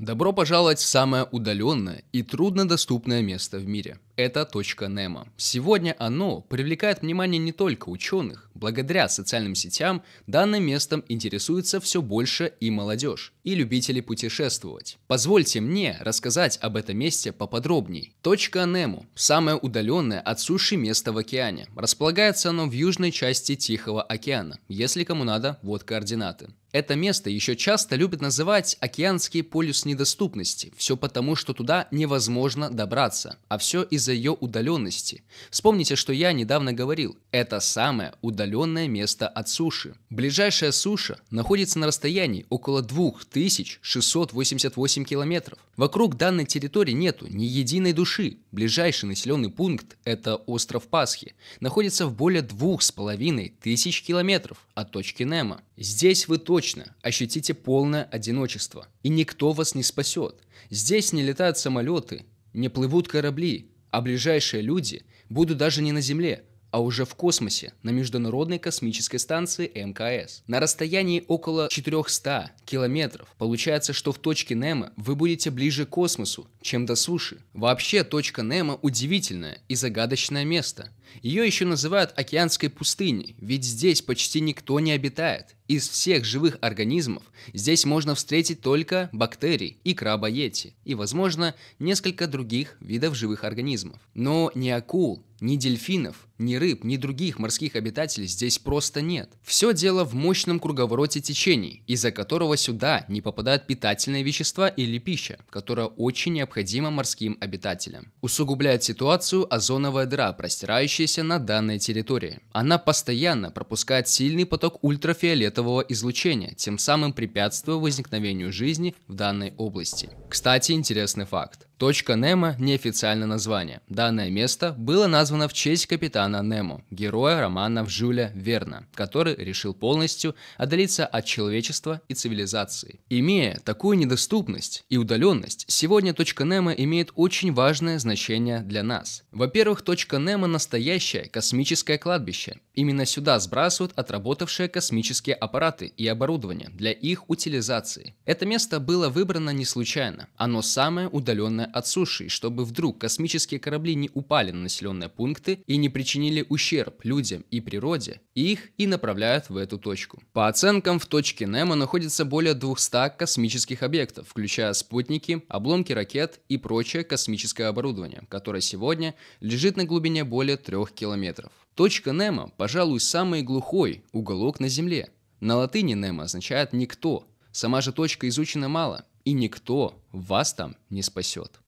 Добро пожаловать в самое удаленное и труднодоступное место в мире. Это точка Немо. Сегодня оно привлекает внимание не только ученых. Благодаря социальным сетям данным местом интересуется все больше и молодежь, и любители путешествовать. Позвольте мне рассказать об этом месте поподробней. Точка Немо – самое удаленное от суши место в океане. Располагается оно в южной части Тихого океана. Если кому надо, вот координаты. Это место еще часто любят называть океанский полюс недоступности. Все потому, что туда невозможно добраться, а все из-за ее удаленности. Вспомните, что я недавно говорил. Это самое удаленное место от суши. Ближайшая суша находится на расстоянии около 2688 километров. Вокруг данной территории нету ни единой души. Ближайший населенный пункт – это остров Пасхи. Находится в более двух с половиной тысяч километров от точки Немо. Здесь вы точно точно ощутите полное одиночество. И никто вас не спасет. Здесь не летают самолеты, не плывут корабли, а ближайшие люди будут даже не на земле, а уже в космосе, на Международной космической станции МКС. На расстоянии около 400 километров. Получается, что в точке Немо вы будете ближе к космосу, чем до суши. Вообще, точка Немо удивительное и загадочное место. Ее еще называют океанской пустыней, ведь здесь почти никто не обитает. Из всех живых организмов здесь можно встретить только бактерий и краба-йети, и, возможно, несколько других видов живых организмов. Но ни акул, ни дельфинов, ни рыб, ни других морских обитателей здесь просто нет. Все дело в мощном круговороте течений, из-за которого сюда не попадают питательные вещества или пища, которая очень необходима морским обитателям. Усугубляет ситуацию озоновая дыра, простирающаяся на данной территории. Она постоянно пропускает сильный поток ультрафиолетового излучения, тем самым препятствуя возникновению жизни в данной области. Кстати, интересный факт. Точка Немо – неофициальное название. Данное место было названо в честь капитана Немо, героя романов Жюля Верна, который решил полностью отдалиться от человечества и цивилизации. Имея такую недоступность и удаленность, сегодня точка Немо имеет очень важное значение для нас. Во-первых, точка Немо – настоящее космическое кладбище, Именно сюда сбрасывают отработавшие космические аппараты и оборудование для их утилизации. Это место было выбрано не случайно. Оно самое удаленное от суши, чтобы вдруг космические корабли не упали на населенные пункты и не причинили ущерб людям и природе. Их и направляют в эту точку. По оценкам, в точке Немо находится более 200 космических объектов, включая спутники, обломки ракет и прочее космическое оборудование, которое сегодня лежит на глубине более 3 километров. Точка Немо, пожалуй, самый глухой уголок на Земле. На латыни Немо означает «никто». Сама же точка изучена мало, и никто вас там не спасет.